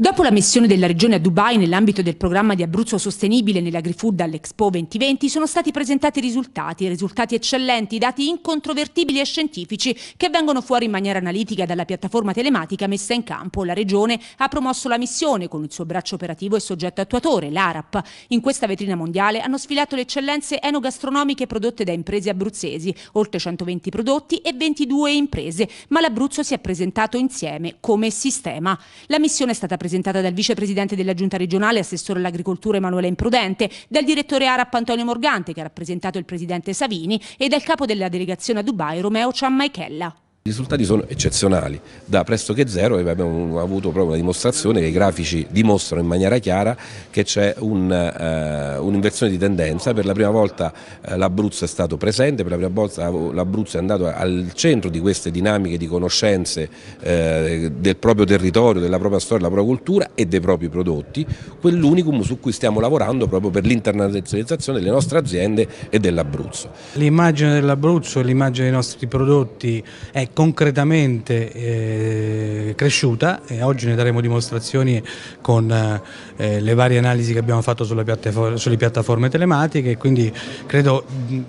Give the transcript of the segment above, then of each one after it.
Dopo la missione della Regione a Dubai nell'ambito del programma di Abruzzo Sostenibile nell'Agrifood all'Expo 2020 sono stati presentati risultati, risultati eccellenti, dati incontrovertibili e scientifici che vengono fuori in maniera analitica dalla piattaforma telematica messa in campo. La Regione ha promosso la missione con il suo braccio operativo e soggetto attuatore, l'ARAP. In questa vetrina mondiale hanno sfilato le eccellenze enogastronomiche prodotte da imprese abruzzesi, oltre 120 prodotti e 22 imprese, ma l'Abruzzo si è presentato insieme come sistema. La missione è stata presentata presentata dal vicepresidente della giunta regionale, assessore all'agricoltura Emanuele Imprudente, dal direttore ARAP Antonio Morgante, che ha rappresentato il presidente Savini, e dal capo della delegazione a Dubai Romeo Ciammaichella. I risultati sono eccezionali, da pressoché zero abbiamo avuto proprio una dimostrazione che i grafici dimostrano in maniera chiara che c'è eh, un'inversione eh, un di tendenza, per la prima volta eh, l'Abruzzo è stato presente, per la prima volta l'Abruzzo è andato al centro di queste dinamiche di conoscenze eh, del proprio territorio, della propria storia, della propria cultura e dei propri prodotti, quell'unicum su cui stiamo lavorando proprio per l'internazionalizzazione delle nostre aziende e dell'Abruzzo. L'immagine dell'Abruzzo, e l'immagine dei nostri prodotti è concretamente eh, cresciuta e oggi ne daremo dimostrazioni con eh, eh le varie analisi che abbiamo fatto piattaforme, sulle piattaforme telematiche quindi credo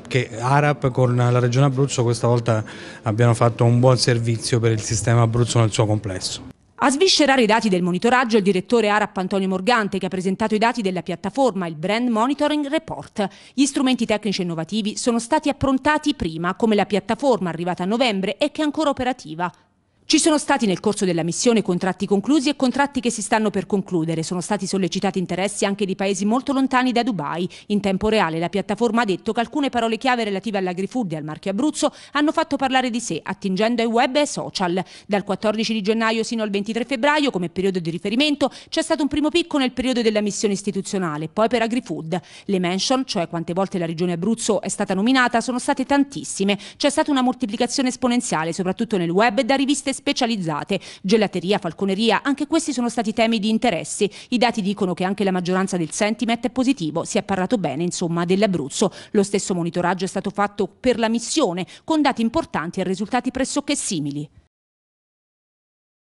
che ARAP con la Regione Abruzzo questa volta abbiano fatto un buon servizio per il sistema Abruzzo nel suo complesso. A sviscerare i dati del monitoraggio il direttore ARAP Antonio Morgante che ha presentato i dati della piattaforma, il Brand Monitoring Report. Gli strumenti tecnici innovativi sono stati approntati prima, come la piattaforma arrivata a novembre e che è ancora operativa. Ci sono stati nel corso della missione contratti conclusi e contratti che si stanno per concludere. Sono stati sollecitati interessi anche di paesi molto lontani da Dubai. In tempo reale la piattaforma ha detto che alcune parole chiave relative all'agrifood e al marchio Abruzzo hanno fatto parlare di sé, attingendo ai web e social. Dal 14 di gennaio sino al 23 febbraio, come periodo di riferimento, c'è stato un primo picco nel periodo della missione istituzionale, poi per agrifood. Le mention, cioè quante volte la regione Abruzzo è stata nominata, sono state tantissime. C'è stata una moltiplicazione esponenziale, soprattutto nel web, e da riviste specializzate. Gelateria, falconeria, anche questi sono stati temi di interesse. I dati dicono che anche la maggioranza del sentiment è positivo, si è parlato bene insomma dell'Abruzzo. Lo stesso monitoraggio è stato fatto per la missione, con dati importanti e risultati pressoché simili.